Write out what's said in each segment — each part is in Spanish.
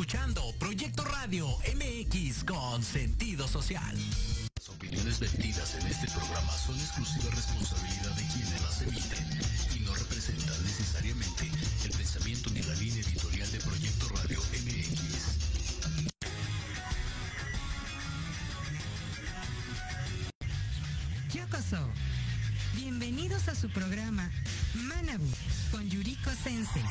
escuchando Proyecto Radio MX con sentido social. Las opiniones vertidas en este programa son exclusiva responsabilidad de quienes las emiten y no representan necesariamente el pensamiento ni la línea editorial de Proyecto Radio MX. Yokoso, bienvenidos a su programa Manabu con Yuriko Sensei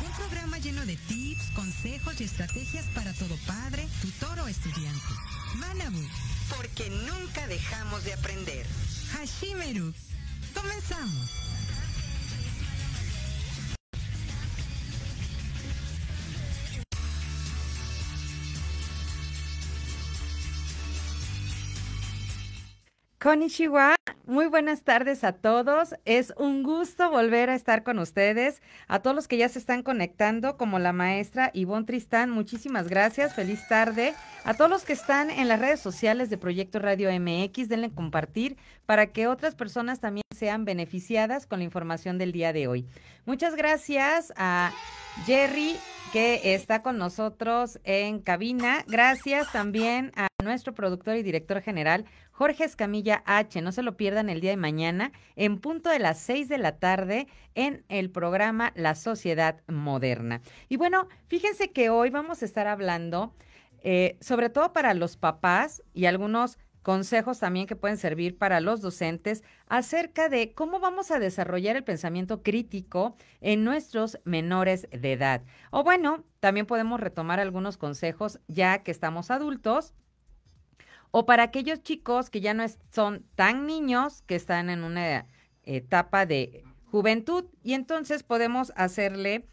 un programa lleno de tips, consejos y estrategias para todo padre, tutor o estudiante. Manabu, porque nunca dejamos de aprender. Hashimeru, comenzamos. Konnichiwa. Muy buenas tardes a todos. Es un gusto volver a estar con ustedes. A todos los que ya se están conectando, como la maestra Ivonne Tristán, muchísimas gracias. Feliz tarde. A todos los que están en las redes sociales de Proyecto Radio MX, denle compartir para que otras personas también sean beneficiadas con la información del día de hoy. Muchas gracias a Jerry, que está con nosotros en cabina. Gracias también a nuestro productor y director general, Jorge Escamilla H. No se lo pierdan el día de mañana, en punto de las seis de la tarde, en el programa La Sociedad Moderna. Y bueno, fíjense que hoy vamos a estar hablando, eh, sobre todo para los papás y algunos consejos también que pueden servir para los docentes acerca de cómo vamos a desarrollar el pensamiento crítico en nuestros menores de edad. O bueno, también podemos retomar algunos consejos ya que estamos adultos o para aquellos chicos que ya no son tan niños, que están en una etapa de juventud y entonces podemos hacerle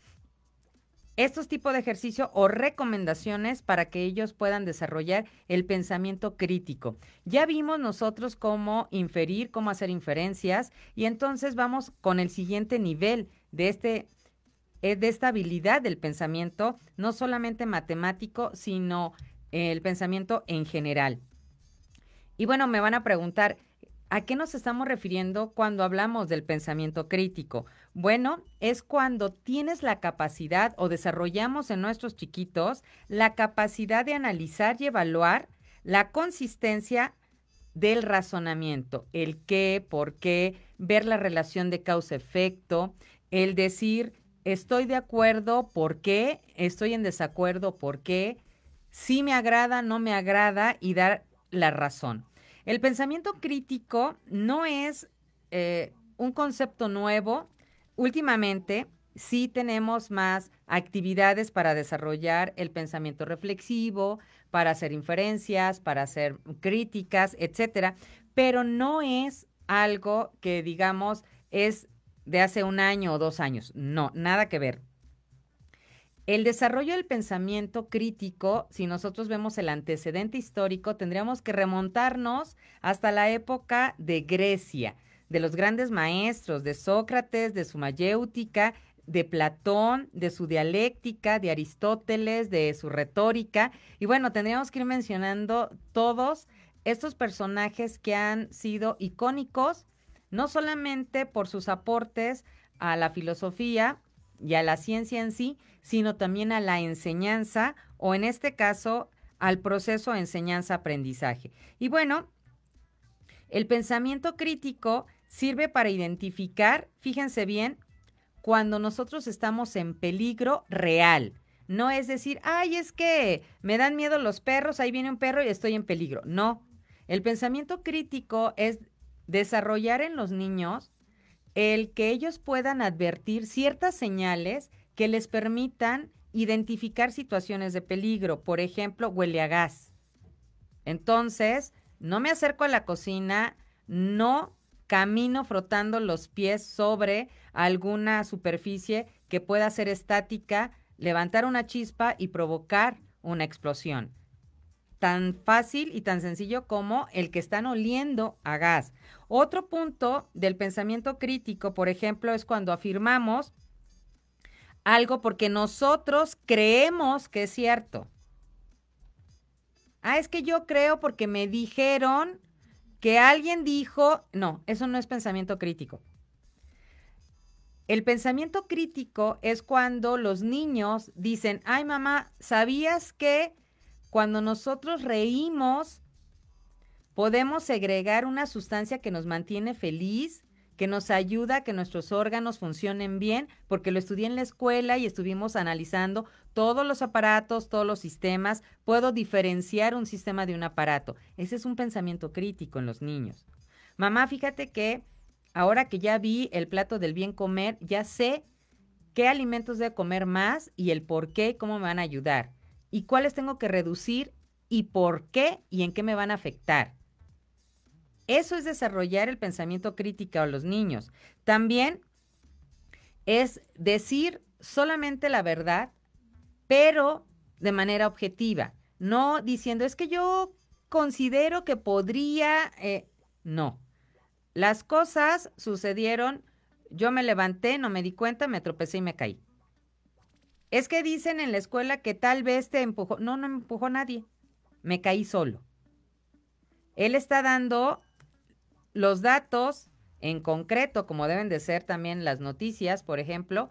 estos tipos de ejercicio o recomendaciones para que ellos puedan desarrollar el pensamiento crítico. Ya vimos nosotros cómo inferir, cómo hacer inferencias y entonces vamos con el siguiente nivel de este eh, de esta habilidad del pensamiento, no solamente matemático, sino el pensamiento en general. Y bueno, me van a preguntar, ¿a qué nos estamos refiriendo cuando hablamos del pensamiento crítico? Bueno, es cuando tienes la capacidad o desarrollamos en nuestros chiquitos la capacidad de analizar y evaluar la consistencia del razonamiento, el qué, por qué, ver la relación de causa-efecto, el decir, estoy de acuerdo, por qué, estoy en desacuerdo, por qué, si me agrada, no me agrada y dar la razón. El pensamiento crítico no es eh, un concepto nuevo. Últimamente sí tenemos más actividades para desarrollar el pensamiento reflexivo, para hacer inferencias, para hacer críticas, etcétera, pero no es algo que digamos es de hace un año o dos años. No, nada que ver. El desarrollo del pensamiento crítico, si nosotros vemos el antecedente histórico, tendríamos que remontarnos hasta la época de Grecia, de los grandes maestros, de Sócrates, de su mayéutica, de Platón, de su dialéctica, de Aristóteles, de su retórica. Y bueno, tendríamos que ir mencionando todos estos personajes que han sido icónicos, no solamente por sus aportes a la filosofía y a la ciencia en sí, sino también a la enseñanza o en este caso al proceso de enseñanza-aprendizaje. Y bueno, el pensamiento crítico sirve para identificar, fíjense bien, cuando nosotros estamos en peligro real. No es decir, ay, es que me dan miedo los perros, ahí viene un perro y estoy en peligro. No. El pensamiento crítico es desarrollar en los niños el que ellos puedan advertir ciertas señales que les permitan identificar situaciones de peligro. Por ejemplo, huele a gas. Entonces, no me acerco a la cocina, no camino frotando los pies sobre alguna superficie que pueda ser estática, levantar una chispa y provocar una explosión. Tan fácil y tan sencillo como el que están oliendo a gas. Otro punto del pensamiento crítico, por ejemplo, es cuando afirmamos algo porque nosotros creemos que es cierto. Ah, es que yo creo porque me dijeron que alguien dijo, no, eso no es pensamiento crítico. El pensamiento crítico es cuando los niños dicen, ay mamá, ¿sabías que cuando nosotros reímos podemos segregar una sustancia que nos mantiene feliz? que nos ayuda a que nuestros órganos funcionen bien, porque lo estudié en la escuela y estuvimos analizando todos los aparatos, todos los sistemas. Puedo diferenciar un sistema de un aparato. Ese es un pensamiento crítico en los niños. Mamá, fíjate que ahora que ya vi el plato del bien comer, ya sé qué alimentos debo comer más y el por qué, cómo me van a ayudar y cuáles tengo que reducir y por qué y en qué me van a afectar. Eso es desarrollar el pensamiento crítico a los niños. También es decir solamente la verdad, pero de manera objetiva, no diciendo es que yo considero que podría, eh, no. Las cosas sucedieron, yo me levanté, no me di cuenta, me tropecé y me caí. Es que dicen en la escuela que tal vez te empujó, no, no me empujó nadie, me caí solo. Él está dando los datos en concreto, como deben de ser también las noticias, por ejemplo,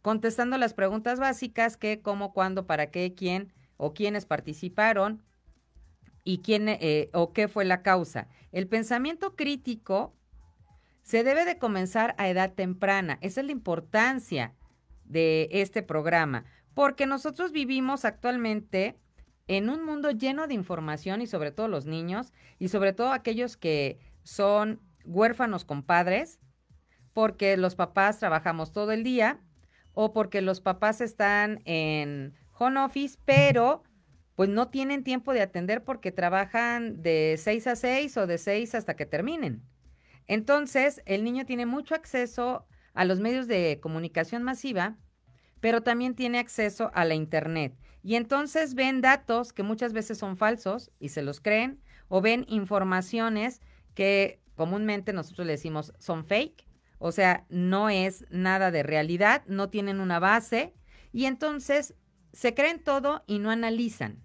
contestando las preguntas básicas, qué, cómo, cuándo, para qué, quién o quiénes participaron y quién eh, o qué fue la causa. El pensamiento crítico se debe de comenzar a edad temprana. Esa es la importancia de este programa, porque nosotros vivimos actualmente en un mundo lleno de información y sobre todo los niños y sobre todo aquellos que son huérfanos con padres, porque los papás trabajamos todo el día o porque los papás están en home office, pero pues no tienen tiempo de atender porque trabajan de 6 a 6 o de 6 hasta que terminen. Entonces, el niño tiene mucho acceso a los medios de comunicación masiva, pero también tiene acceso a la Internet. Y entonces ven datos que muchas veces son falsos y se los creen, o ven informaciones que comúnmente nosotros le decimos son fake, o sea, no es nada de realidad, no tienen una base y entonces se creen todo y no analizan.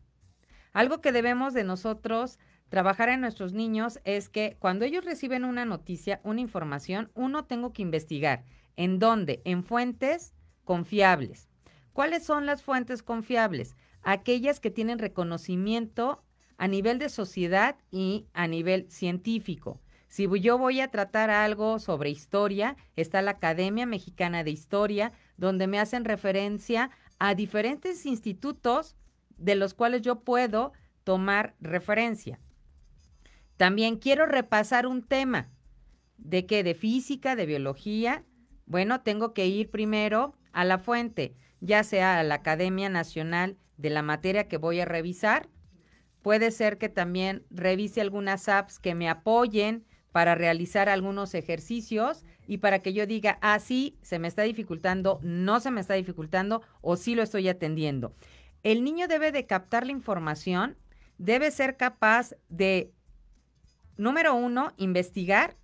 Algo que debemos de nosotros trabajar en nuestros niños es que cuando ellos reciben una noticia, una información, uno tengo que investigar. ¿En dónde? En fuentes confiables. ¿Cuáles son las fuentes confiables? Aquellas que tienen reconocimiento a nivel de sociedad y a nivel científico. Si yo voy a tratar algo sobre historia, está la Academia Mexicana de Historia, donde me hacen referencia a diferentes institutos de los cuales yo puedo tomar referencia. También quiero repasar un tema. ¿De qué? ¿De física? ¿De biología? Bueno, tengo que ir primero a la fuente, ya sea a la Academia Nacional de la materia que voy a revisar puede ser que también revise algunas apps que me apoyen para realizar algunos ejercicios y para que yo diga, ah, sí, se me está dificultando, no se me está dificultando o sí lo estoy atendiendo. El niño debe de captar la información, debe ser capaz de, número uno, investigar,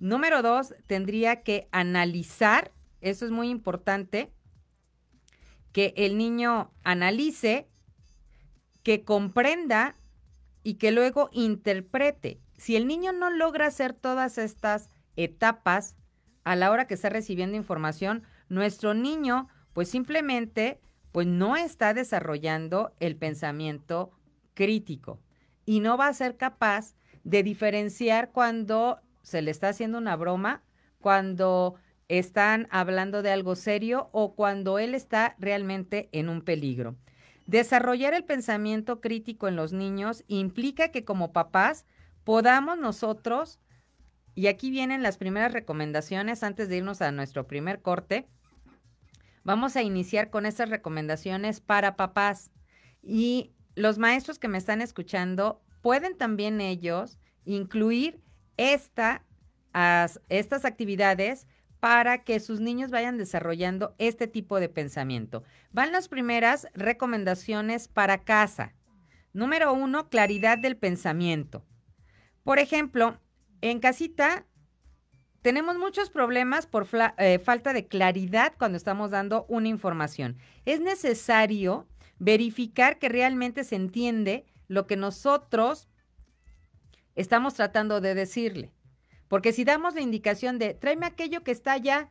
número dos, tendría que analizar, eso es muy importante, que el niño analice que comprenda y que luego interprete. Si el niño no logra hacer todas estas etapas a la hora que está recibiendo información, nuestro niño pues simplemente pues no está desarrollando el pensamiento crítico y no va a ser capaz de diferenciar cuando se le está haciendo una broma, cuando están hablando de algo serio o cuando él está realmente en un peligro. Desarrollar el pensamiento crítico en los niños implica que como papás podamos nosotros, y aquí vienen las primeras recomendaciones antes de irnos a nuestro primer corte, vamos a iniciar con estas recomendaciones para papás. Y los maestros que me están escuchando pueden también ellos incluir esta, estas actividades para que sus niños vayan desarrollando este tipo de pensamiento. Van las primeras recomendaciones para casa. Número uno, claridad del pensamiento. Por ejemplo, en casita tenemos muchos problemas por eh, falta de claridad cuando estamos dando una información. Es necesario verificar que realmente se entiende lo que nosotros estamos tratando de decirle. Porque si damos la indicación de tráeme aquello que está allá,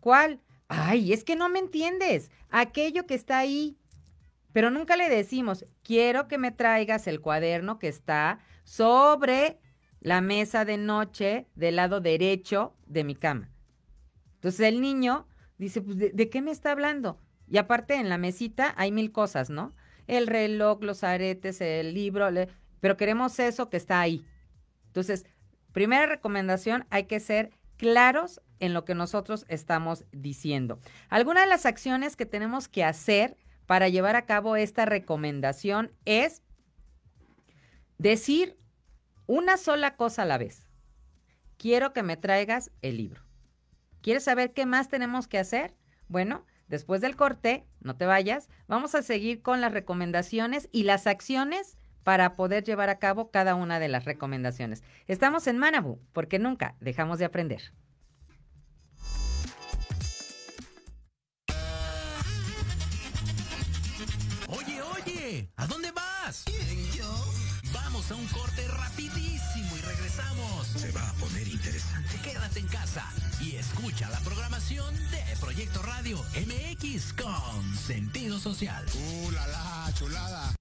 ¿cuál? Ay, es que no me entiendes. Aquello que está ahí. Pero nunca le decimos, quiero que me traigas el cuaderno que está sobre la mesa de noche del lado derecho de mi cama. Entonces el niño dice, pues, ¿de, qué me está hablando? Y aparte en la mesita hay mil cosas, ¿no? El reloj, los aretes, el libro, pero queremos eso que está ahí. Entonces, Primera recomendación, hay que ser claros en lo que nosotros estamos diciendo. Algunas de las acciones que tenemos que hacer para llevar a cabo esta recomendación es decir una sola cosa a la vez. Quiero que me traigas el libro. ¿Quieres saber qué más tenemos que hacer? Bueno, después del corte, no te vayas, vamos a seguir con las recomendaciones y las acciones para poder llevar a cabo cada una de las recomendaciones. Estamos en Manabu, porque nunca dejamos de aprender. Oye, oye, ¿a dónde vas? yo? Vamos a un corte rapidísimo y regresamos. Se va a poner interesante. Quédate en casa y escucha la programación de Proyecto Radio MX con sentido social. ¡Uh, la, la chulada!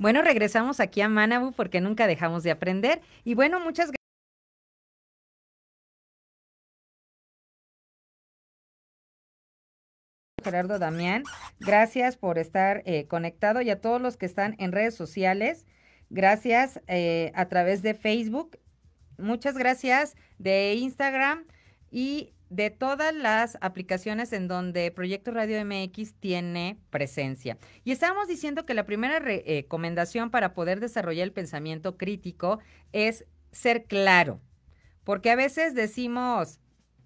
Bueno, regresamos aquí a Manabu porque nunca dejamos de aprender. Y bueno, muchas gracias. Gerardo Damián, gracias por estar eh, conectado y a todos los que están en redes sociales, gracias eh, a través de Facebook, muchas gracias de Instagram y de todas las aplicaciones en donde Proyecto Radio MX tiene presencia. Y estábamos diciendo que la primera eh, recomendación para poder desarrollar el pensamiento crítico es ser claro, porque a veces decimos,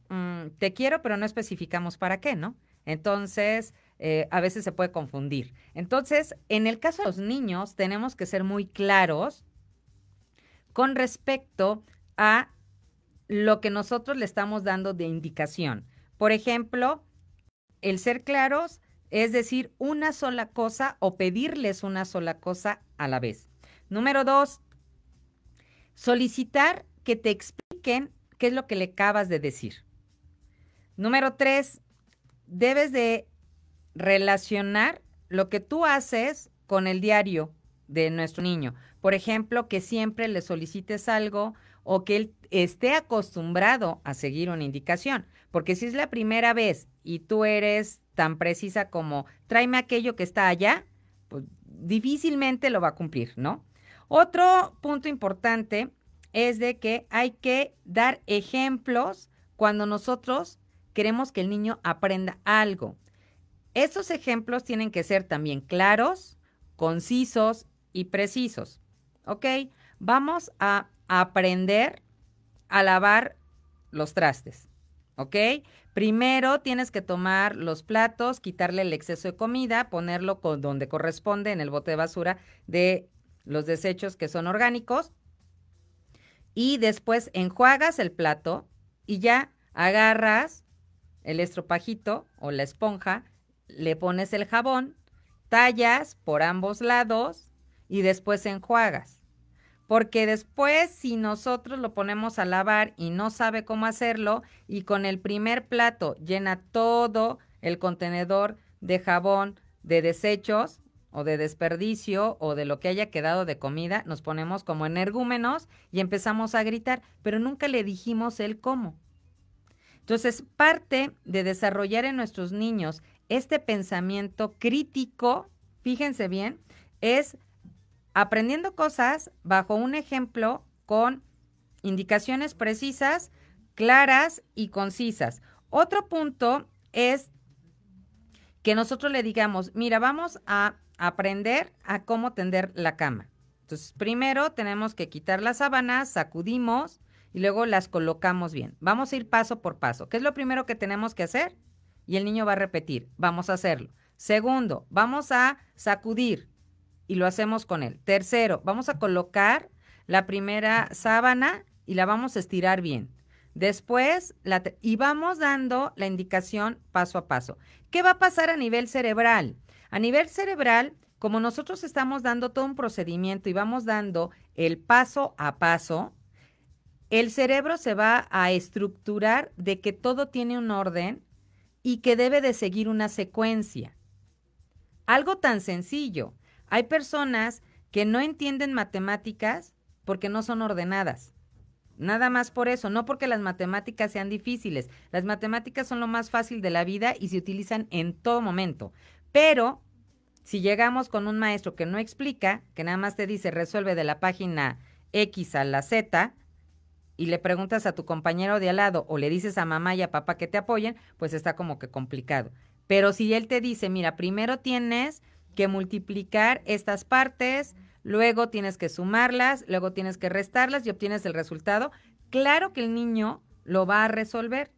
mm, te quiero, pero no especificamos para qué, ¿no? Entonces, eh, a veces se puede confundir. Entonces, en el caso de los niños, tenemos que ser muy claros con respecto a lo que nosotros le estamos dando de indicación. Por ejemplo, el ser claros es decir una sola cosa o pedirles una sola cosa a la vez. Número dos, solicitar que te expliquen qué es lo que le acabas de decir. Número tres, debes de relacionar lo que tú haces con el diario de nuestro niño. Por ejemplo, que siempre le solicites algo o que él esté acostumbrado a seguir una indicación. Porque si es la primera vez y tú eres tan precisa como tráeme aquello que está allá, pues difícilmente lo va a cumplir, ¿no? Otro punto importante es de que hay que dar ejemplos cuando nosotros queremos que el niño aprenda algo. Estos ejemplos tienen que ser también claros, concisos y precisos. ¿Ok? Vamos a aprender a lavar los trastes, ¿ok? Primero tienes que tomar los platos, quitarle el exceso de comida, ponerlo con donde corresponde en el bote de basura de los desechos que son orgánicos. Y después enjuagas el plato y ya agarras el estropajito o la esponja, le pones el jabón, tallas por ambos lados y después enjuagas. Porque después, si nosotros lo ponemos a lavar y no sabe cómo hacerlo, y con el primer plato llena todo el contenedor de jabón de desechos o de desperdicio o de lo que haya quedado de comida, nos ponemos como energúmenos y empezamos a gritar, pero nunca le dijimos el cómo. Entonces, parte de desarrollar en nuestros niños este pensamiento crítico, fíjense bien, es aprendiendo cosas bajo un ejemplo con indicaciones precisas, claras y concisas. Otro punto es que nosotros le digamos, mira, vamos a aprender a cómo tender la cama. Entonces, primero tenemos que quitar las sábanas, sacudimos y luego las colocamos bien. Vamos a ir paso por paso. ¿Qué es lo primero que tenemos que hacer? Y el niño va a repetir, vamos a hacerlo. Segundo, vamos a sacudir y lo hacemos con él. Tercero, vamos a colocar la primera sábana y la vamos a estirar bien. Después, la y vamos dando la indicación paso a paso. ¿Qué va a pasar a nivel cerebral? A nivel cerebral, como nosotros estamos dando todo un procedimiento y vamos dando el paso a paso, el cerebro se va a estructurar de que todo tiene un orden y que debe de seguir una secuencia. Algo tan sencillo hay personas que no entienden matemáticas porque no son ordenadas. Nada más por eso, no porque las matemáticas sean difíciles. Las matemáticas son lo más fácil de la vida y se utilizan en todo momento. Pero si llegamos con un maestro que no explica, que nada más te dice resuelve de la página X a la Z, y le preguntas a tu compañero de al lado o le dices a mamá y a papá que te apoyen, pues está como que complicado. Pero si él te dice, mira, primero tienes que multiplicar estas partes, luego tienes que sumarlas, luego tienes que restarlas y obtienes el resultado. Claro que el niño lo va a resolver.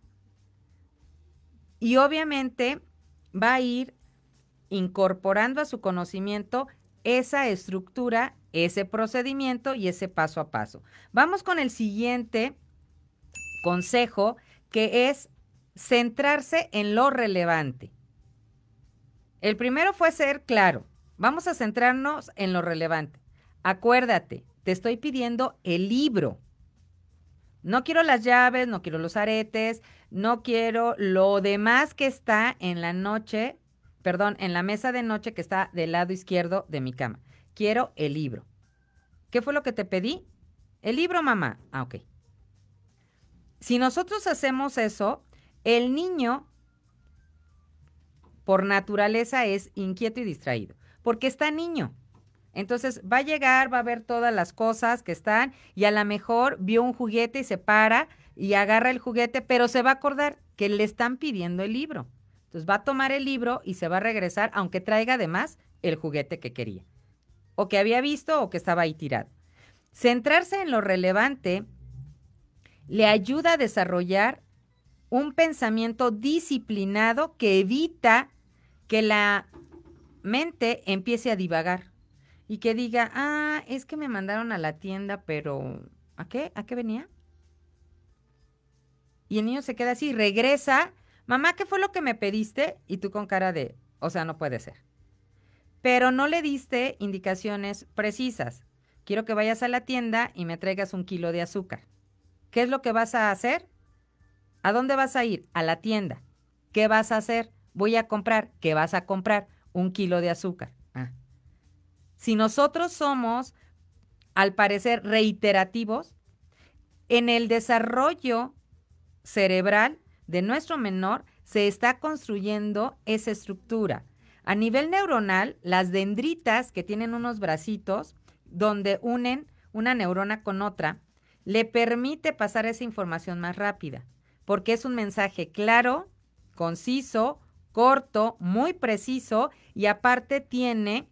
Y obviamente va a ir incorporando a su conocimiento esa estructura, ese procedimiento y ese paso a paso. Vamos con el siguiente consejo, que es centrarse en lo relevante. El primero fue ser claro. Vamos a centrarnos en lo relevante. Acuérdate, te estoy pidiendo el libro. No quiero las llaves, no quiero los aretes, no quiero lo demás que está en la noche, perdón, en la mesa de noche que está del lado izquierdo de mi cama. Quiero el libro. ¿Qué fue lo que te pedí? El libro, mamá. Ah, ok. Si nosotros hacemos eso, el niño por naturaleza es inquieto y distraído, porque está niño. Entonces va a llegar, va a ver todas las cosas que están y a lo mejor vio un juguete y se para y agarra el juguete, pero se va a acordar que le están pidiendo el libro. Entonces va a tomar el libro y se va a regresar, aunque traiga además el juguete que quería, o que había visto o que estaba ahí tirado. Centrarse en lo relevante le ayuda a desarrollar un pensamiento disciplinado que evita que la mente empiece a divagar y que diga, ah, es que me mandaron a la tienda, pero ¿a qué? ¿A qué venía? Y el niño se queda así, regresa, mamá, ¿qué fue lo que me pediste? Y tú con cara de, o sea, no puede ser. Pero no le diste indicaciones precisas. Quiero que vayas a la tienda y me traigas un kilo de azúcar. ¿Qué es lo que vas a hacer? ¿A dónde vas a ir? A la tienda. ¿Qué vas a hacer? voy a comprar, ¿qué vas a comprar? Un kilo de azúcar. Ah. Si nosotros somos, al parecer, reiterativos, en el desarrollo cerebral de nuestro menor se está construyendo esa estructura. A nivel neuronal, las dendritas que tienen unos bracitos donde unen una neurona con otra, le permite pasar esa información más rápida, porque es un mensaje claro, conciso, corto, muy preciso y aparte tiene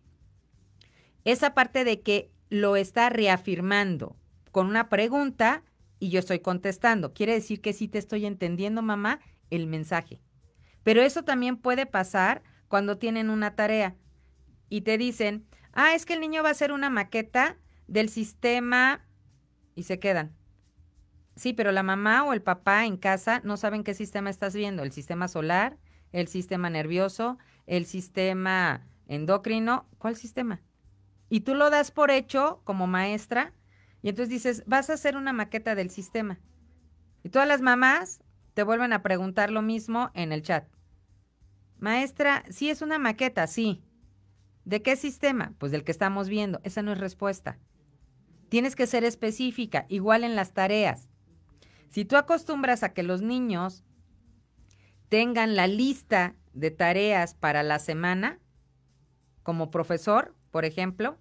esa parte de que lo está reafirmando con una pregunta y yo estoy contestando. Quiere decir que sí te estoy entendiendo, mamá, el mensaje. Pero eso también puede pasar cuando tienen una tarea y te dicen, ah, es que el niño va a hacer una maqueta del sistema y se quedan. Sí, pero la mamá o el papá en casa no saben qué sistema estás viendo, el sistema solar, el sistema nervioso, el sistema endocrino, ¿cuál sistema? Y tú lo das por hecho como maestra y entonces dices, vas a hacer una maqueta del sistema. Y todas las mamás te vuelven a preguntar lo mismo en el chat. Maestra, sí es una maqueta, sí. ¿De qué sistema? Pues del que estamos viendo. Esa no es respuesta. Tienes que ser específica, igual en las tareas. Si tú acostumbras a que los niños tengan la lista de tareas para la semana, como profesor, por ejemplo,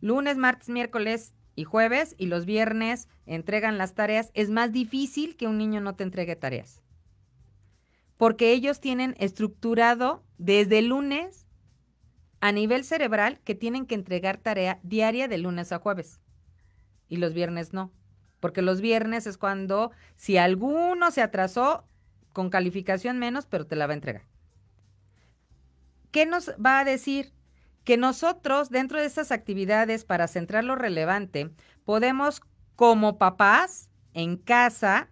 lunes, martes, miércoles y jueves y los viernes entregan las tareas, es más difícil que un niño no te entregue tareas. Porque ellos tienen estructurado desde el lunes a nivel cerebral que tienen que entregar tarea diaria de lunes a jueves y los viernes no. Porque los viernes es cuando si alguno se atrasó, con calificación menos, pero te la va a entregar. ¿Qué nos va a decir? Que nosotros, dentro de estas actividades, para centrar lo relevante, podemos, como papás, en casa,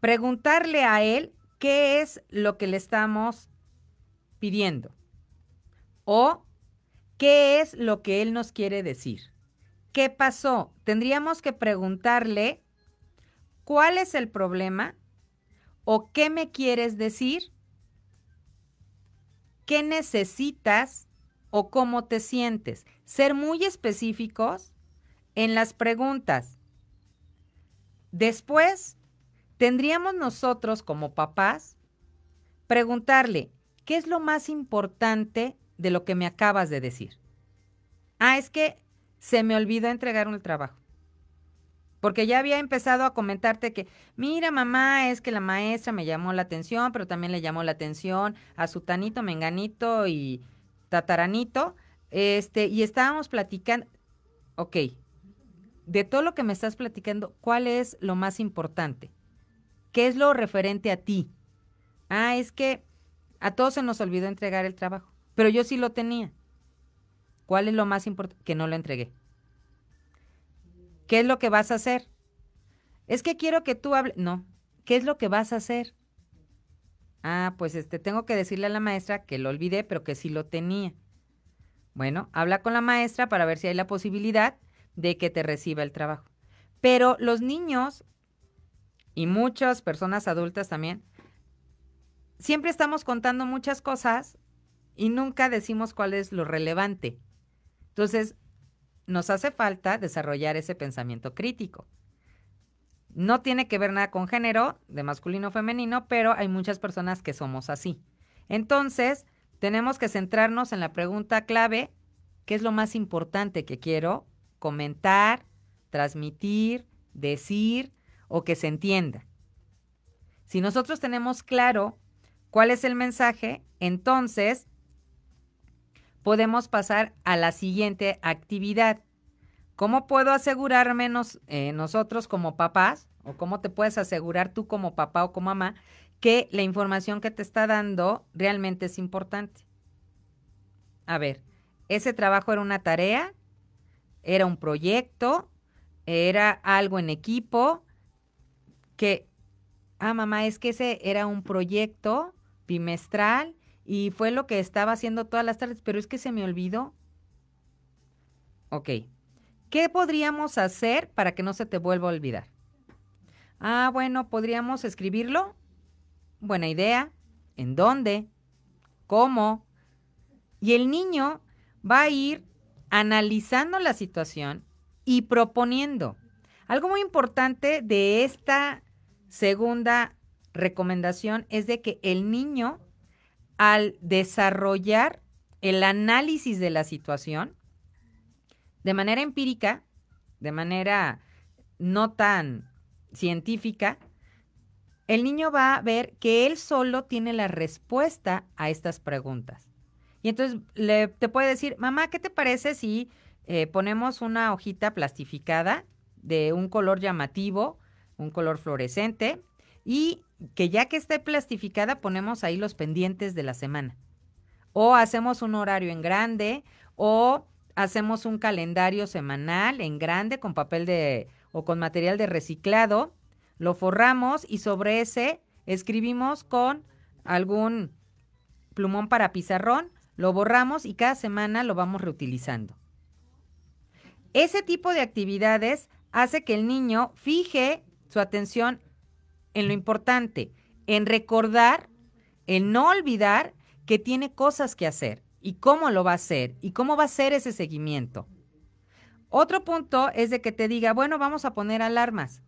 preguntarle a él qué es lo que le estamos pidiendo o qué es lo que él nos quiere decir. ¿Qué pasó? Tendríamos que preguntarle ¿Cuál es el problema? ¿O qué me quieres decir? ¿Qué necesitas? ¿O cómo te sientes? Ser muy específicos en las preguntas. Después, tendríamos nosotros como papás preguntarle, ¿qué es lo más importante de lo que me acabas de decir? Ah, es que se me olvidó entregar un trabajo porque ya había empezado a comentarte que, mira mamá, es que la maestra me llamó la atención, pero también le llamó la atención a tanito, Menganito y Tataranito, este, y estábamos platicando, ok, de todo lo que me estás platicando, ¿cuál es lo más importante? ¿Qué es lo referente a ti? Ah, es que a todos se nos olvidó entregar el trabajo, pero yo sí lo tenía. ¿Cuál es lo más importante? Que no lo entregué. ¿Qué es lo que vas a hacer? Es que quiero que tú hables. No, ¿qué es lo que vas a hacer? Ah, pues este, tengo que decirle a la maestra que lo olvidé, pero que sí lo tenía. Bueno, habla con la maestra para ver si hay la posibilidad de que te reciba el trabajo. Pero los niños y muchas personas adultas también, siempre estamos contando muchas cosas y nunca decimos cuál es lo relevante. Entonces, nos hace falta desarrollar ese pensamiento crítico. No tiene que ver nada con género, de masculino o femenino, pero hay muchas personas que somos así. Entonces, tenemos que centrarnos en la pregunta clave, ¿qué es lo más importante que quiero comentar, transmitir, decir o que se entienda? Si nosotros tenemos claro cuál es el mensaje, entonces podemos pasar a la siguiente actividad. ¿Cómo puedo asegurarme eh, nosotros como papás, o cómo te puedes asegurar tú como papá o como mamá, que la información que te está dando realmente es importante? A ver, ese trabajo era una tarea, era un proyecto, era algo en equipo, que, ah, mamá, es que ese era un proyecto bimestral y fue lo que estaba haciendo todas las tardes, pero es que se me olvidó. Ok. ¿Qué podríamos hacer para que no se te vuelva a olvidar? Ah, bueno, podríamos escribirlo. Buena idea. ¿En dónde? ¿Cómo? Y el niño va a ir analizando la situación y proponiendo. Algo muy importante de esta segunda recomendación es de que el niño al desarrollar el análisis de la situación de manera empírica, de manera no tan científica, el niño va a ver que él solo tiene la respuesta a estas preguntas. Y entonces le, te puede decir, mamá, ¿qué te parece si eh, ponemos una hojita plastificada de un color llamativo, un color fluorescente, y que ya que esté plastificada ponemos ahí los pendientes de la semana. O hacemos un horario en grande o hacemos un calendario semanal en grande con papel de o con material de reciclado, lo forramos y sobre ese escribimos con algún plumón para pizarrón, lo borramos y cada semana lo vamos reutilizando. Ese tipo de actividades hace que el niño fije su atención en lo importante, en recordar, en no olvidar que tiene cosas que hacer y cómo lo va a hacer y cómo va a ser ese seguimiento. Otro punto es de que te diga, bueno, vamos a poner alarmas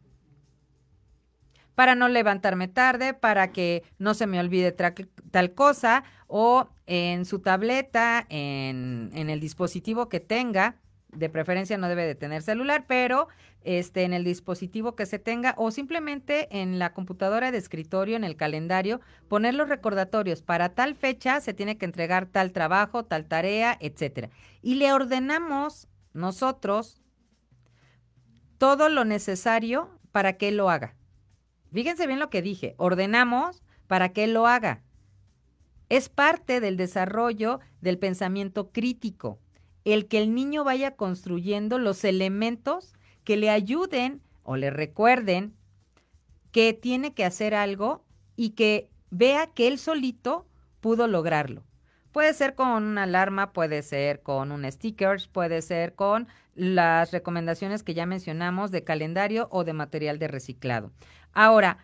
para no levantarme tarde, para que no se me olvide tal cosa, o en su tableta, en, en, el dispositivo que tenga, de preferencia no debe de tener celular, pero este, en el dispositivo que se tenga o simplemente en la computadora de escritorio, en el calendario, poner los recordatorios. Para tal fecha se tiene que entregar tal trabajo, tal tarea, etcétera. Y le ordenamos nosotros todo lo necesario para que lo haga. Fíjense bien lo que dije, ordenamos para que lo haga. Es parte del desarrollo del pensamiento crítico, el que el niño vaya construyendo los elementos que le ayuden o le recuerden que tiene que hacer algo y que vea que él solito pudo lograrlo. Puede ser con una alarma, puede ser con un stickers, puede ser con las recomendaciones que ya mencionamos de calendario o de material de reciclado. Ahora,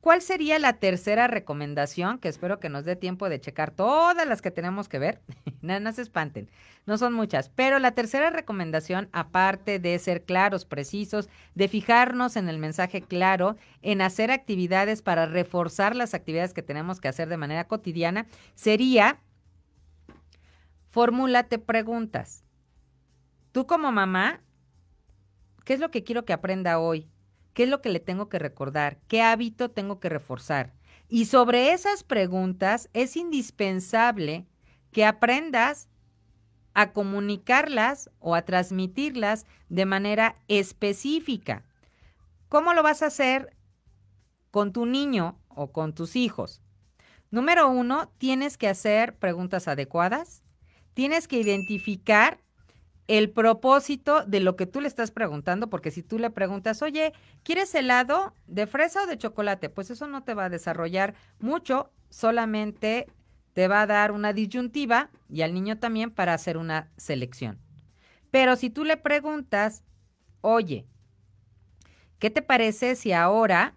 ¿Cuál sería la tercera recomendación? Que espero que nos dé tiempo de checar todas las que tenemos que ver. no, se espanten, no son muchas. Pero la tercera recomendación, aparte de ser claros, precisos, de fijarnos en el mensaje claro, en hacer actividades para reforzar las actividades que tenemos que hacer de manera cotidiana, sería, formúlate preguntas. Tú como mamá, ¿qué es lo que quiero que aprenda hoy? ¿Qué es lo que le tengo que recordar? ¿Qué hábito tengo que reforzar? Y sobre esas preguntas es indispensable que aprendas a comunicarlas o a transmitirlas de manera específica. ¿Cómo lo vas a hacer con tu niño o con tus hijos? Número uno, tienes que hacer preguntas adecuadas, tienes que identificar el propósito de lo que tú le estás preguntando, porque si tú le preguntas, oye, ¿quieres helado de fresa o de chocolate? Pues eso no te va a desarrollar mucho, solamente te va a dar una disyuntiva y al niño también para hacer una selección. Pero si tú le preguntas, oye, ¿qué te parece si ahora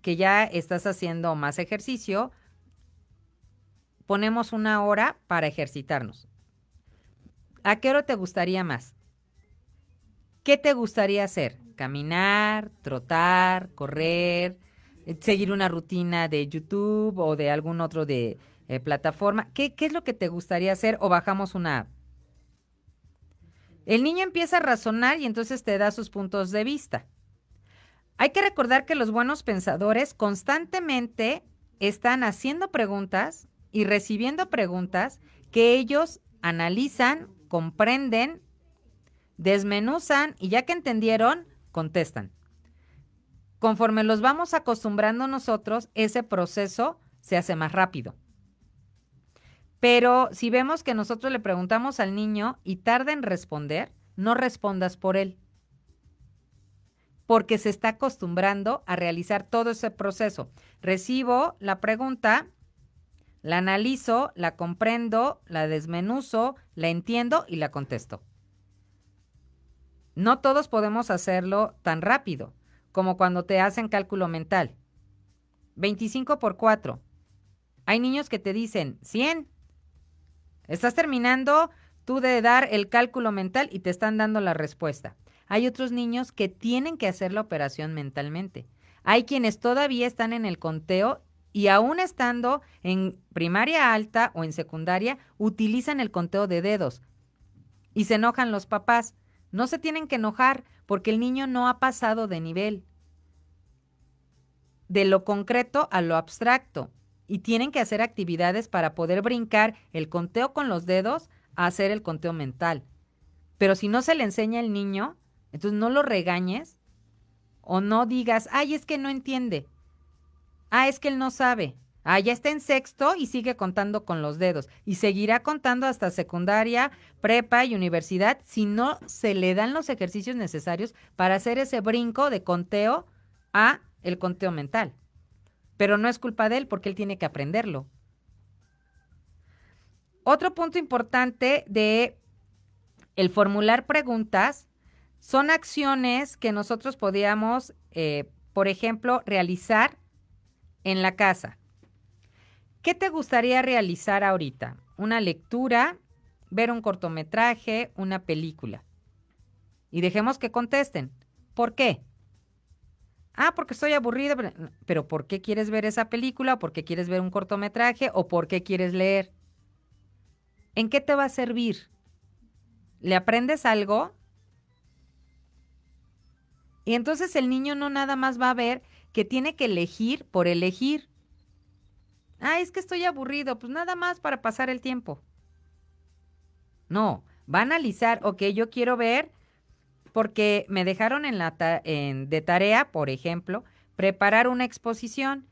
que ya estás haciendo más ejercicio, ponemos una hora para ejercitarnos? ¿A qué hora te gustaría más? ¿Qué te gustaría hacer? ¿Caminar, trotar, correr, seguir una rutina de YouTube o de algún otro de eh, plataforma? ¿Qué, ¿Qué es lo que te gustaría hacer o bajamos una El niño empieza a razonar y entonces te da sus puntos de vista. Hay que recordar que los buenos pensadores constantemente están haciendo preguntas y recibiendo preguntas que ellos analizan comprenden, desmenuzan y ya que entendieron, contestan. Conforme los vamos acostumbrando nosotros, ese proceso se hace más rápido. Pero si vemos que nosotros le preguntamos al niño y tarda en responder, no respondas por él, porque se está acostumbrando a realizar todo ese proceso. Recibo la pregunta, la analizo, la comprendo, la desmenuzo, la entiendo y la contesto. No todos podemos hacerlo tan rápido como cuando te hacen cálculo mental. 25 por 4. Hay niños que te dicen 100. Estás terminando tú de dar el cálculo mental y te están dando la respuesta. Hay otros niños que tienen que hacer la operación mentalmente. Hay quienes todavía están en el conteo y aún estando en primaria alta o en secundaria, utilizan el conteo de dedos y se enojan los papás. No se tienen que enojar porque el niño no ha pasado de nivel, de lo concreto a lo abstracto, y tienen que hacer actividades para poder brincar el conteo con los dedos a hacer el conteo mental. Pero si no se le enseña al niño, entonces no lo regañes o no digas, ay, es que no entiende. Ah, es que él no sabe. Ah, ya está en sexto y sigue contando con los dedos. Y seguirá contando hasta secundaria, prepa y universidad si no se le dan los ejercicios necesarios para hacer ese brinco de conteo a el conteo mental. Pero no es culpa de él porque él tiene que aprenderlo. Otro punto importante de el formular preguntas son acciones que nosotros podíamos, eh, por ejemplo, realizar en la casa. ¿Qué te gustaría realizar ahorita? ¿Una lectura? ¿Ver un cortometraje? ¿Una película? Y dejemos que contesten. ¿Por qué? Ah, porque estoy aburrido. pero ¿por qué quieres ver esa película? ¿Por qué quieres ver un cortometraje? ¿O por qué quieres leer? ¿En qué te va a servir? ¿Le aprendes algo? Y entonces el niño no nada más va a ver que tiene que elegir por elegir. Ah, es que estoy aburrido, pues nada más para pasar el tiempo. No, va a analizar, ok, yo quiero ver, porque me dejaron en la de tarea, por ejemplo, preparar una exposición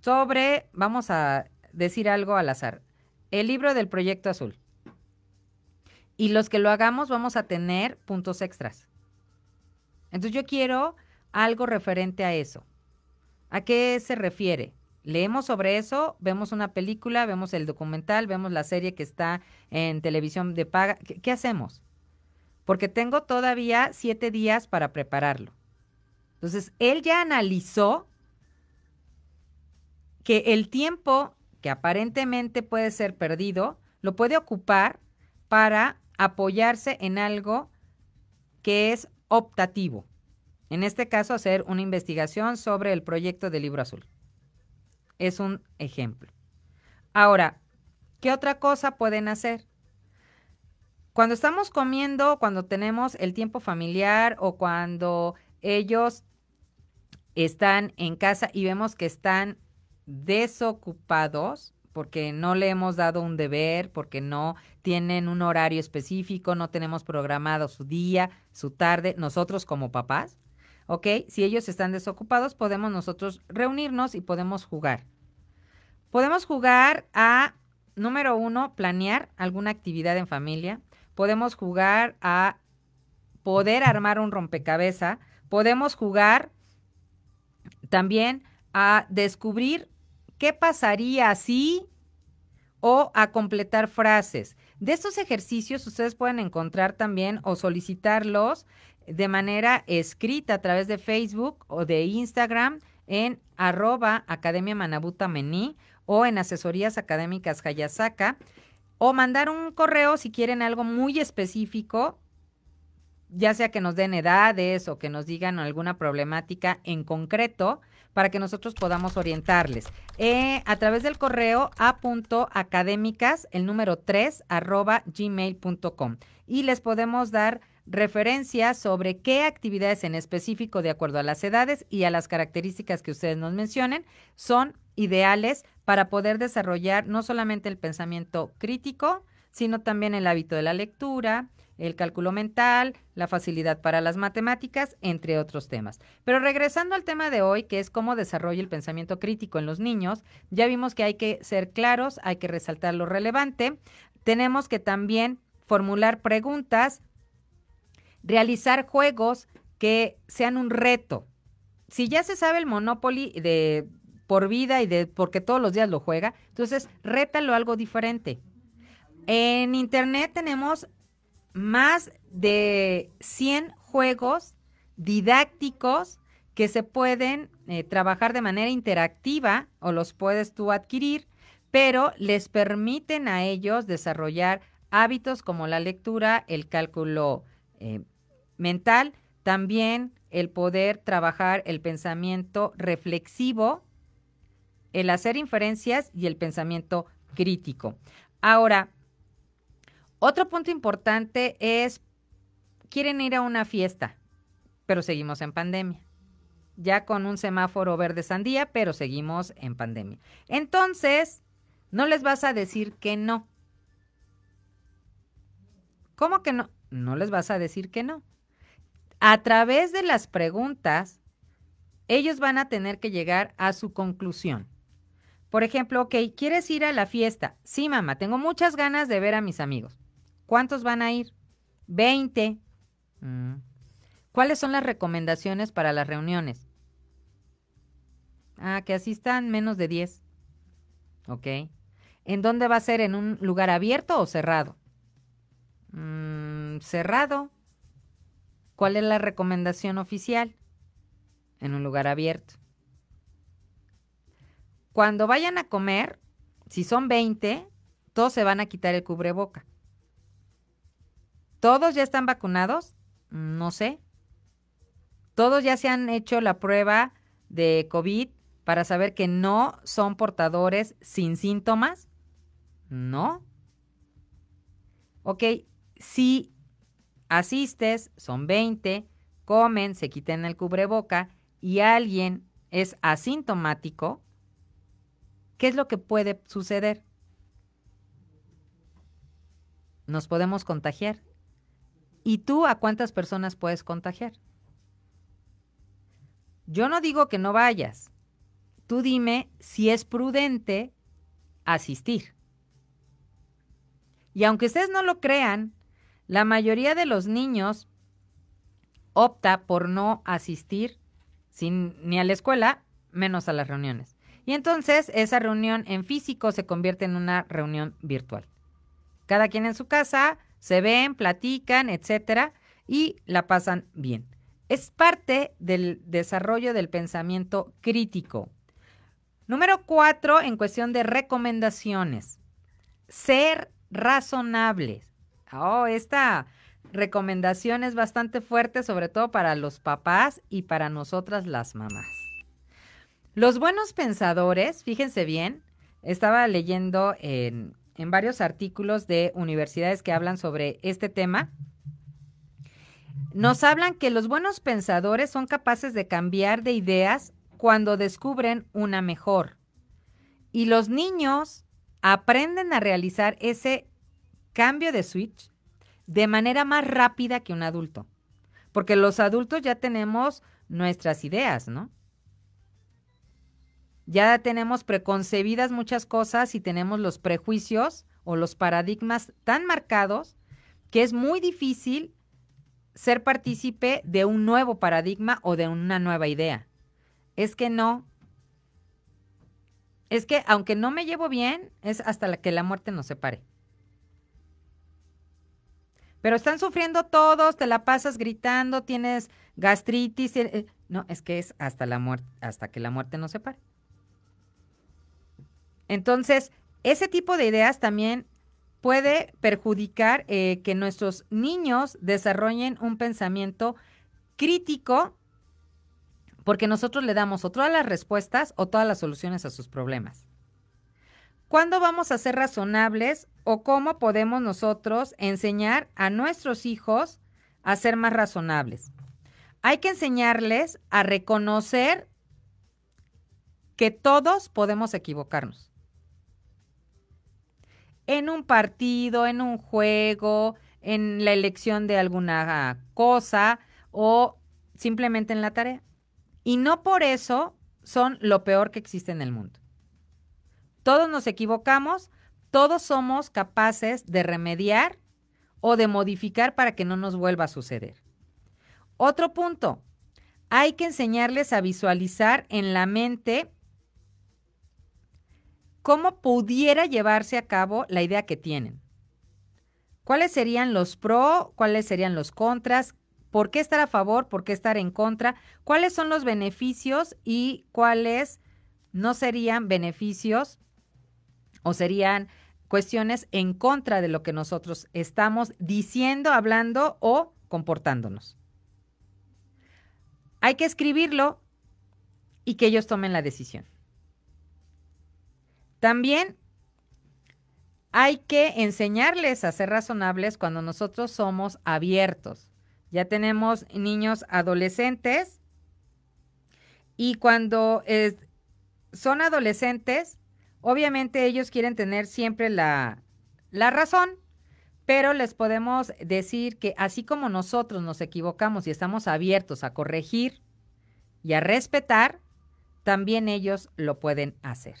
sobre, vamos a decir algo al azar, el libro del Proyecto Azul. Y los que lo hagamos vamos a tener puntos extras. Entonces yo quiero algo referente a eso. ¿A qué se refiere? Leemos sobre eso, vemos una película, vemos el documental, vemos la serie que está en televisión de paga. ¿Qué, hacemos? Porque tengo todavía siete días para prepararlo. Entonces, él ya analizó que el tiempo que aparentemente puede ser perdido, lo puede ocupar para apoyarse en algo que es optativo. En este caso, hacer una investigación sobre el proyecto del libro azul. Es un ejemplo. Ahora, ¿qué otra cosa pueden hacer? Cuando estamos comiendo, cuando tenemos el tiempo familiar o cuando ellos están en casa y vemos que están desocupados, porque no le hemos dado un deber, porque no tienen un horario específico, no tenemos programado su día, su tarde, nosotros como papás, ¿ok? Si ellos están desocupados, podemos nosotros reunirnos y podemos jugar. Podemos jugar a, número uno, planear alguna actividad en familia. Podemos jugar a poder armar un rompecabezas. Podemos jugar también a descubrir qué pasaría si o a completar frases. De estos ejercicios ustedes pueden encontrar también o solicitarlos de manera escrita a través de Facebook o de Instagram en arroba Academia Manabuta Mení o en Asesorías Académicas Hayasaka o mandar un correo si quieren algo muy específico, ya sea que nos den edades o que nos digan alguna problemática en concreto para que nosotros podamos orientarles. Eh, a través del correo académicas el número 3, arroba gmail.com. Y les podemos dar referencias sobre qué actividades en específico, de acuerdo a las edades y a las características que ustedes nos mencionen, son ideales para poder desarrollar no solamente el pensamiento crítico, sino también el hábito de la lectura, el cálculo mental, la facilidad para las matemáticas, entre otros temas. Pero regresando al tema de hoy, que es cómo desarrolla el pensamiento crítico en los niños, ya vimos que hay que ser claros, hay que resaltar lo relevante. Tenemos que también formular preguntas realizar juegos que sean un reto. Si ya se sabe el Monopoly de por vida y de porque todos los días lo juega, entonces rétalo algo diferente. En internet tenemos más de 100 juegos didácticos que se pueden eh, trabajar de manera interactiva o los puedes tú adquirir, pero les permiten a ellos desarrollar hábitos como la lectura, el cálculo eh, mental, también el poder trabajar el pensamiento reflexivo, el hacer inferencias y el pensamiento crítico. Ahora, otro punto importante es, quieren ir a una fiesta, pero seguimos en pandemia. Ya con un semáforo verde sandía, pero seguimos en pandemia. Entonces, no les vas a decir que no. ¿Cómo que no? No les vas a decir que no a través de las preguntas, ellos van a tener que llegar a su conclusión. Por ejemplo, ok, ¿quieres ir a la fiesta? Sí, mamá, tengo muchas ganas de ver a mis amigos. ¿Cuántos van a ir? 20. Mm. ¿Cuáles son las recomendaciones para las reuniones? Ah, que asistan menos de 10. Ok. ¿En dónde va a ser? ¿En un lugar abierto o cerrado? Mm, cerrado. ¿Cuál es la recomendación oficial? En un lugar abierto. Cuando vayan a comer, si son 20, todos se van a quitar el cubreboca. ¿Todos ya están vacunados? No sé. Todos ya se han hecho la prueba de COVID para saber que no son portadores sin síntomas. No. Ok, si asistes, son 20, comen, se quiten el cubreboca y alguien es asintomático, ¿qué es lo que puede suceder? Nos podemos contagiar. ¿Y tú a cuántas personas puedes contagiar? Yo no digo que no vayas. Tú dime si es prudente asistir. Y aunque ustedes no lo crean, la mayoría de los niños opta por no asistir ni a la escuela, menos a las reuniones. Y entonces esa reunión en físico se convierte en una reunión virtual. Cada quien en su casa, se ven, platican, etcétera, y la pasan bien. Es parte del desarrollo del pensamiento crítico. Número cuatro, en cuestión de recomendaciones. Ser razonables. Oh, esta recomendación es bastante fuerte, sobre todo para los papás y para nosotras las mamás. Los buenos pensadores, fíjense bien, estaba leyendo en, en varios artículos de universidades que hablan sobre este tema. Nos hablan que los buenos pensadores son capaces de cambiar de ideas cuando descubren una mejor. Y los niños aprenden a realizar ese cambio de switch de manera más rápida que un adulto. Porque los adultos ya tenemos nuestras ideas, ¿no? Ya tenemos preconcebidas muchas cosas y tenemos los prejuicios o los paradigmas tan marcados que es muy difícil ser partícipe de un nuevo paradigma o de una nueva idea. Es que no. Es que aunque no me llevo bien, es hasta la que la muerte nos separe. Pero están sufriendo todos, te la pasas gritando, tienes gastritis. Eh, eh, no, es que es hasta, la muerte, hasta que la muerte no se pare. Entonces, ese tipo de ideas también puede perjudicar eh, que nuestros niños desarrollen un pensamiento crítico porque nosotros le damos o todas las respuestas o todas las soluciones a sus problemas. ¿Cuándo vamos a ser razonables o cómo podemos nosotros enseñar a nuestros hijos a ser más razonables? Hay que enseñarles a reconocer que todos podemos equivocarnos. En un partido, en un juego, en la elección de alguna cosa o simplemente en la tarea. Y no por eso son lo peor que existe en el mundo. Todos nos equivocamos, todos somos capaces de remediar o de modificar para que no nos vuelva a suceder. Otro punto, hay que enseñarles a visualizar en la mente cómo pudiera llevarse a cabo la idea que tienen. ¿Cuáles serían los pro? ¿Cuáles serían los contras? ¿Por qué estar a favor? ¿Por qué estar en contra? ¿Cuáles son los beneficios y cuáles no serían beneficios o serían cuestiones en contra de lo que nosotros estamos diciendo, hablando o comportándonos. Hay que escribirlo y que ellos tomen la decisión. También hay que enseñarles a ser razonables cuando nosotros somos abiertos. Ya tenemos niños adolescentes y cuando son adolescentes Obviamente ellos quieren tener siempre la, la razón, pero les podemos decir que así como nosotros nos equivocamos y estamos abiertos a corregir y a respetar, también ellos lo pueden hacer.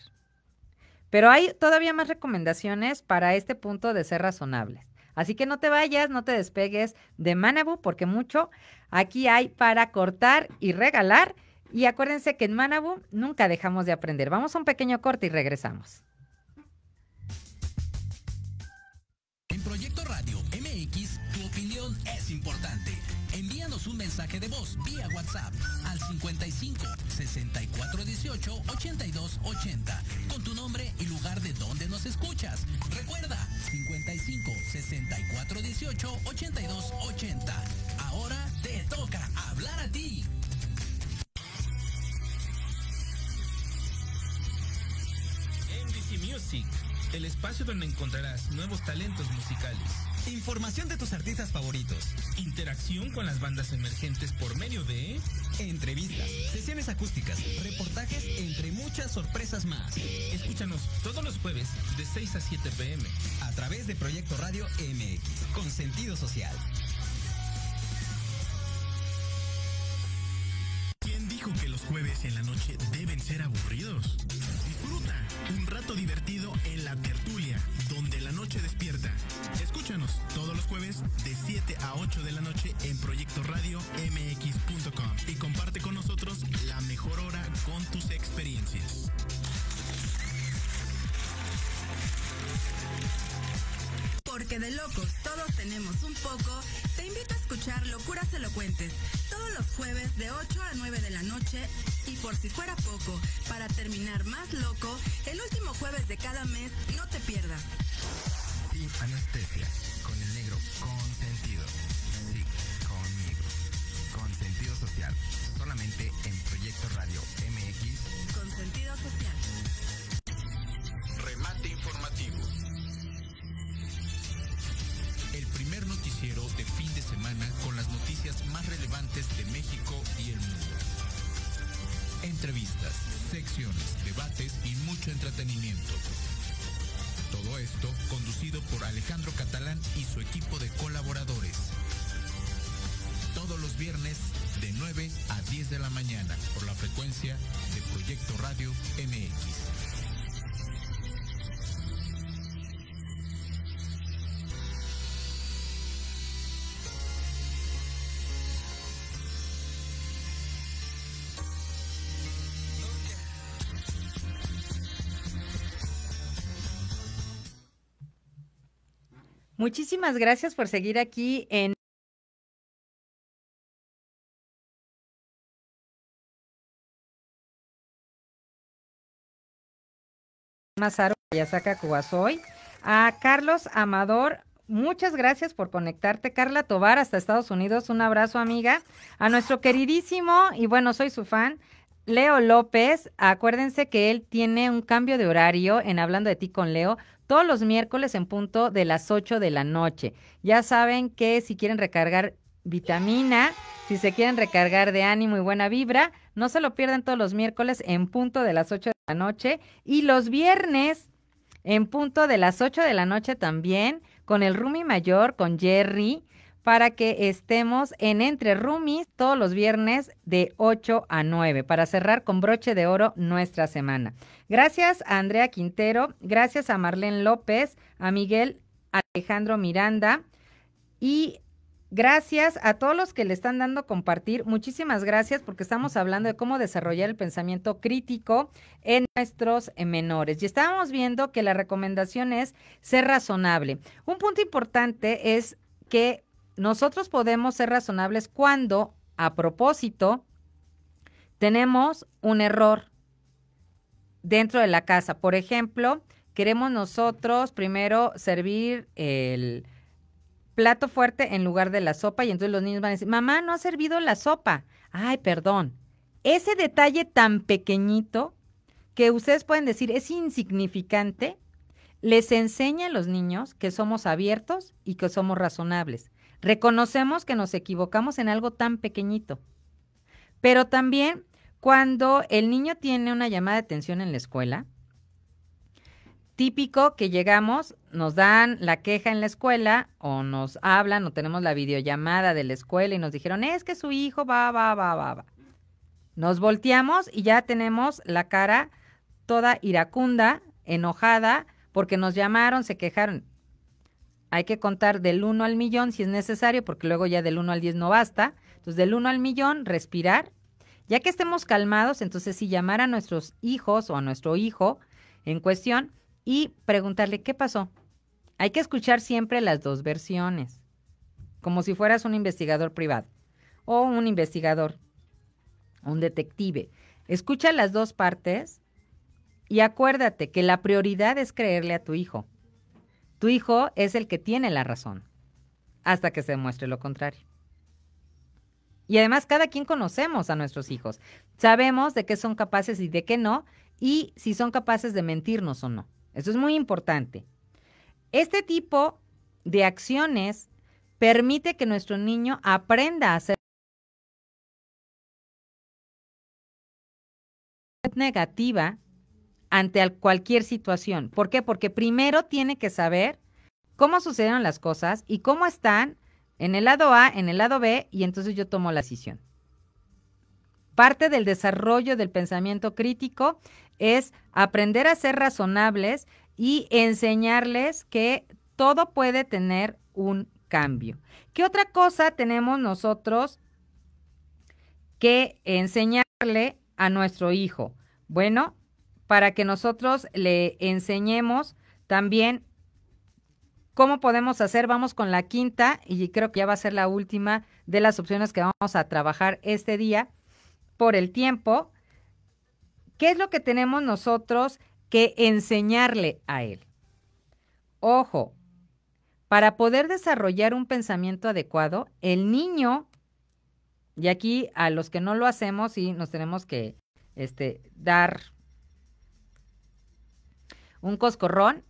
Pero hay todavía más recomendaciones para este punto de ser razonables. Así que no te vayas, no te despegues de Manabu, porque mucho aquí hay para cortar y regalar. Y acuérdense que en Manabu nunca dejamos de aprender. Vamos a un pequeño corte y regresamos. En Proyecto Radio MX, tu opinión es importante. Envíanos un mensaje de voz vía WhatsApp al 55 64 18 82 80 con tu nombre y lugar de donde nos escuchas. Recuerda 55 64 18 82 80. Ahora te toca hablar a ti. DC Music, el espacio donde encontrarás nuevos talentos musicales. Información de tus artistas favoritos. Interacción con las bandas emergentes por medio de entrevistas, sesiones acústicas, reportajes, entre muchas sorpresas más. Escúchanos todos los jueves de 6 a 7 pm a través de Proyecto Radio MX, con sentido social. jueves en la noche deben ser aburridos. Disfruta un rato divertido en la tertulia, donde la noche despierta. Escúchanos todos los jueves de 7 a 8 de la noche en Proyecto Radio MX.com y comparte con nosotros la mejor hora con tus experiencias. porque de locos todos tenemos un poco, te invito a escuchar Locuras Elocuentes todos los jueves de 8 a 9 de la noche y por si fuera poco, para terminar más loco, el último jueves de cada mes no te pierdas. Sin anestesia, con el negro consentido. Sí, conmigo. Con sentido social, solamente en Proyecto Radio MX. Con sentido social. Remate informativo. noticiero de fin de semana con las noticias más relevantes de México y el mundo. Entrevistas, secciones, debates y mucho entretenimiento. Todo esto conducido por Alejandro Catalán y su equipo de colaboradores. Todos los viernes de 9 a 10 de la mañana por la frecuencia de Proyecto Radio MX. Muchísimas gracias por seguir aquí en... Mazaro Yasaka soy. A Carlos Amador, muchas gracias por conectarte. Carla Tobar, hasta Estados Unidos, un abrazo, amiga. A nuestro queridísimo, y bueno, soy su fan, Leo López. Acuérdense que él tiene un cambio de horario en Hablando de ti con Leo todos los miércoles en punto de las 8 de la noche. Ya saben que si quieren recargar vitamina, si se quieren recargar de ánimo y buena vibra, no se lo pierdan todos los miércoles en punto de las 8 de la noche y los viernes en punto de las 8 de la noche también con el Rumi Mayor, con Jerry para que estemos en Entre Rumis todos los viernes de 8 a 9 para cerrar con broche de oro nuestra semana. Gracias a Andrea Quintero, gracias a Marlene López, a Miguel Alejandro Miranda y Gracias a todos los que le están dando compartir. Muchísimas gracias porque estamos hablando de cómo desarrollar el pensamiento crítico en nuestros menores. Y estábamos viendo que la recomendación es ser razonable. Un punto importante es que nosotros podemos ser razonables cuando, a propósito, tenemos un error dentro de la casa. Por ejemplo, queremos nosotros primero servir el plato fuerte en lugar de la sopa y entonces los niños van a decir, mamá, no ha servido la sopa. Ay, perdón. Ese detalle tan pequeñito que ustedes pueden decir es insignificante, les enseña a los niños que somos abiertos y que somos razonables. Reconocemos que nos equivocamos en algo tan pequeñito. Pero también cuando el niño tiene una llamada de atención en la escuela, típico que llegamos, nos dan la queja en la escuela o nos hablan o tenemos la videollamada de la escuela y nos dijeron, es que su hijo va, va, va, va, va. Nos volteamos y ya tenemos la cara toda iracunda, enojada, porque nos llamaron, se quejaron hay que contar del 1 al millón si es necesario, porque luego ya del 1 al 10 no basta. Entonces, del 1 al millón, respirar. Ya que estemos calmados, entonces si llamar a nuestros hijos o a nuestro hijo en cuestión y preguntarle qué pasó. Hay que escuchar siempre las dos versiones, como si fueras un investigador privado o un investigador, un detective. Escucha las dos partes y acuérdate que la prioridad es creerle a tu hijo. Tu hijo es el que tiene la razón, hasta que se demuestre lo contrario. Y además cada quien conocemos a nuestros hijos, sabemos de qué son capaces y de qué no, y si son capaces de mentirnos o no. Eso es muy importante. Este tipo de acciones permite que nuestro niño aprenda a ser negativa ante cualquier situación. ¿Por qué? Porque primero tiene que saber cómo suceden las cosas y cómo están en el lado A, en el lado B, y entonces yo tomo la decisión. Parte del desarrollo del pensamiento crítico es aprender a ser razonables y enseñarles que todo puede tener un cambio. ¿Qué otra cosa tenemos nosotros que enseñarle a nuestro hijo? Bueno, para que nosotros le enseñemos también cómo podemos hacer. Vamos con la quinta y creo que ya va a ser la última de las opciones que vamos a trabajar este día por el tiempo. ¿Qué es lo que tenemos nosotros que enseñarle a él? Ojo, para poder desarrollar un pensamiento adecuado, el niño, y aquí a los que no lo hacemos, y nos tenemos que este, dar un coscorrón.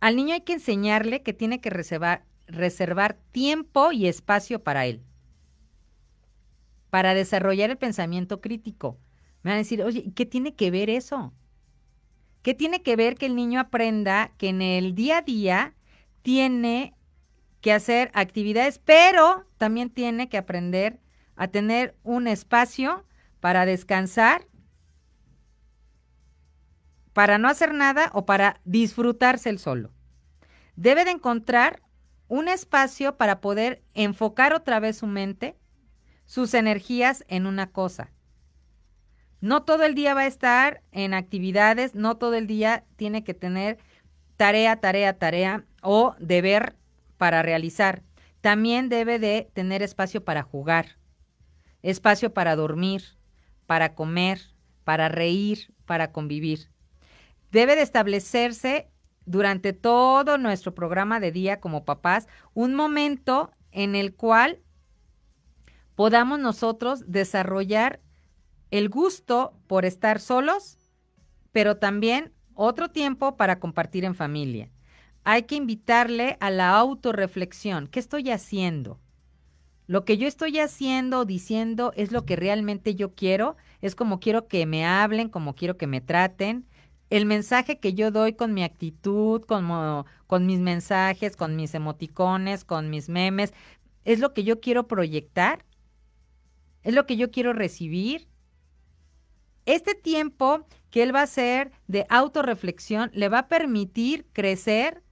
Al niño hay que enseñarle que tiene que reservar, tiempo y espacio para él, para desarrollar el pensamiento crítico. Me van a decir, oye, ¿qué tiene que ver eso? ¿Qué tiene que ver que el niño aprenda que en el día a día tiene que hacer actividades, pero también tiene que aprender a tener un espacio para descansar para no hacer nada o para disfrutarse el solo. Debe de encontrar un espacio para poder enfocar otra vez su mente, sus energías en una cosa. No todo el día va a estar en actividades, no todo el día tiene que tener tarea, tarea, tarea o deber para realizar. También debe de tener espacio para jugar, espacio para dormir, para comer, para reír, para convivir. Debe de establecerse durante todo nuestro programa de día como papás un momento en el cual podamos nosotros desarrollar el gusto por estar solos, pero también otro tiempo para compartir en familia. Hay que invitarle a la autorreflexión. ¿Qué estoy haciendo? Lo que yo estoy haciendo o diciendo es lo que realmente yo quiero, es como quiero que me hablen, como quiero que me traten, el mensaje que yo doy con mi actitud, con, mis mensajes, con mis emoticones, con mis memes, es lo que yo quiero proyectar, es lo que yo quiero recibir. Este tiempo que él va a hacer de autorreflexión le va a permitir crecer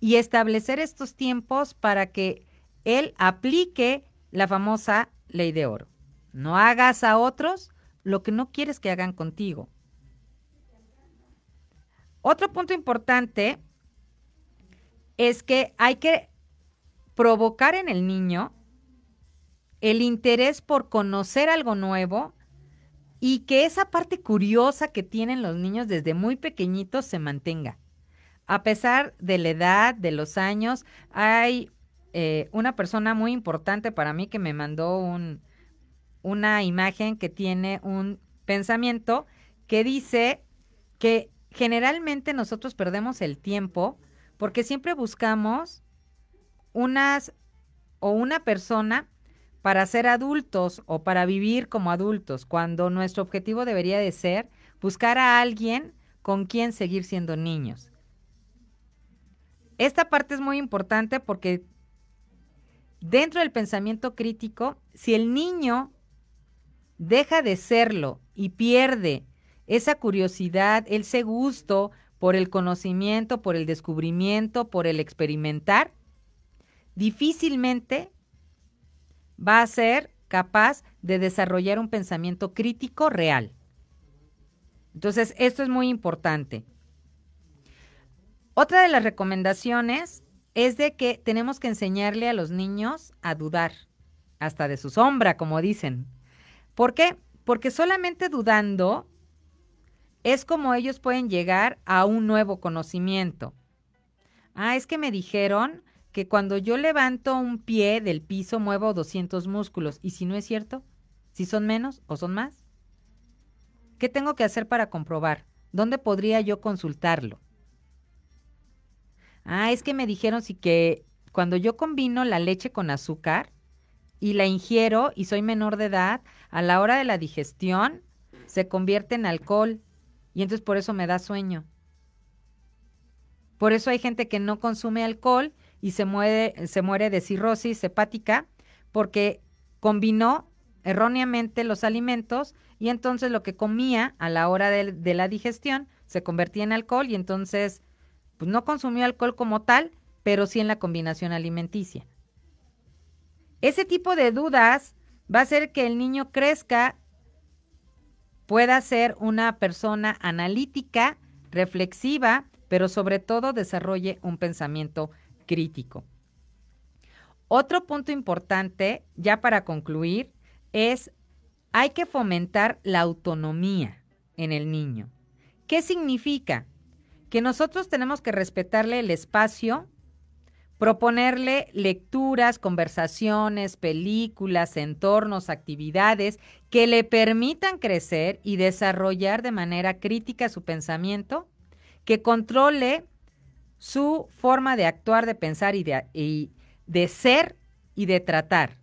y establecer estos tiempos para que él aplique la famosa ley de oro. No hagas a otros lo que no quieres que hagan contigo. Otro punto importante es que hay que provocar en el niño el interés por conocer algo nuevo y que esa parte curiosa que tienen los niños desde muy pequeñitos se mantenga. A pesar de la edad, de los años, hay eh, una persona muy importante para mí que me mandó una imagen que tiene un pensamiento que dice que generalmente nosotros perdemos el tiempo porque siempre buscamos unas o una persona para ser adultos o para vivir como adultos, cuando nuestro objetivo debería de ser buscar a alguien con quien seguir siendo niños. Esta parte es muy importante porque dentro del pensamiento crítico, si el niño deja de serlo y pierde esa curiosidad, ese gusto por el conocimiento, por el descubrimiento, por el experimentar, difícilmente va a ser capaz de desarrollar un pensamiento crítico real. Entonces, esto es muy importante. Otra de las recomendaciones es de que tenemos que enseñarle a los niños a dudar, hasta de su sombra, como dicen. ¿Por qué? Porque solamente dudando es como ellos pueden llegar a un nuevo conocimiento. Ah, es que me dijeron que cuando yo levanto un pie del piso muevo 200 músculos. ¿Y si no es cierto? ¿Si son menos o son más? ¿Qué tengo que hacer para comprobar? ¿Dónde podría yo consultarlo? Ah, es que me dijeron sí que cuando yo combino la leche con azúcar y la ingiero y soy menor de edad, a la hora de la digestión se convierte en alcohol y entonces por eso me da sueño. Por eso hay gente que no consume alcohol y se muere, se muere de cirrosis hepática porque combinó erróneamente los alimentos y entonces lo que comía a la hora de, la digestión se convertía en alcohol y entonces pues, no consumió alcohol como tal, pero sí en la combinación alimenticia. Ese tipo de dudas va a hacer que el niño crezca pueda ser una persona analítica, reflexiva, pero sobre todo desarrolle un pensamiento crítico. Otro punto importante, ya para concluir, es hay que fomentar la autonomía en el niño. ¿Qué significa? Que nosotros tenemos que respetarle el espacio, proponerle lecturas, conversaciones, películas, entornos, actividades que le permitan crecer y desarrollar de manera crítica su pensamiento, que controle su forma de actuar, de pensar y de, ser y de tratar,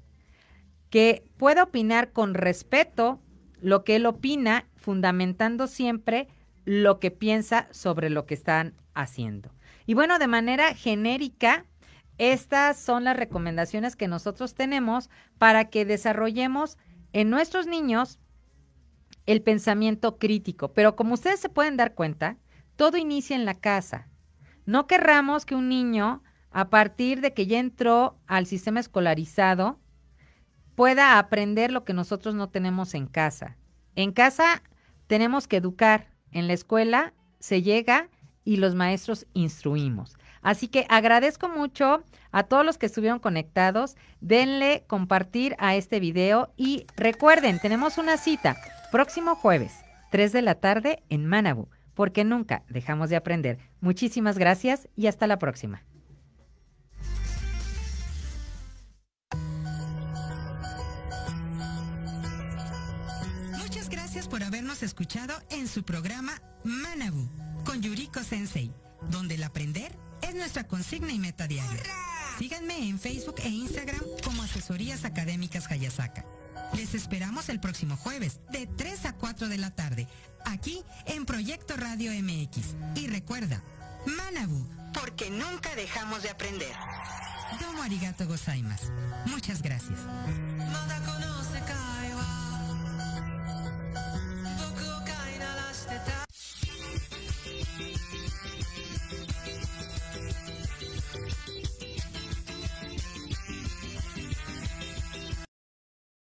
que pueda opinar con respeto lo que él opina, fundamentando siempre lo que piensa sobre lo que están haciendo. Y bueno, de manera genérica, estas son las recomendaciones que nosotros tenemos para que desarrollemos en nuestros niños el pensamiento crítico. Pero como ustedes se pueden dar cuenta, todo inicia en la casa. No querramos que un niño, a partir de que ya entró al sistema escolarizado, pueda aprender lo que nosotros no tenemos en casa. En casa tenemos que educar, en la escuela se llega y los maestros instruimos. Así que agradezco mucho a todos los que estuvieron conectados. Denle compartir a este video y recuerden, tenemos una cita próximo jueves, 3 de la tarde en Manabu, porque nunca dejamos de aprender. Muchísimas gracias y hasta la próxima. Muchas gracias por habernos escuchado en su programa Manabu con Yuriko Sensei, donde el aprender es nuestra consigna y meta diaria. Síganme en Facebook e Instagram como Asesorías Académicas Hayasaka. Les esperamos el próximo jueves de 3 a 4 de la tarde, aquí en Proyecto Radio MX. Y recuerda, Manabu, porque nunca dejamos de aprender. Domo arigato gozaimas. Muchas gracias.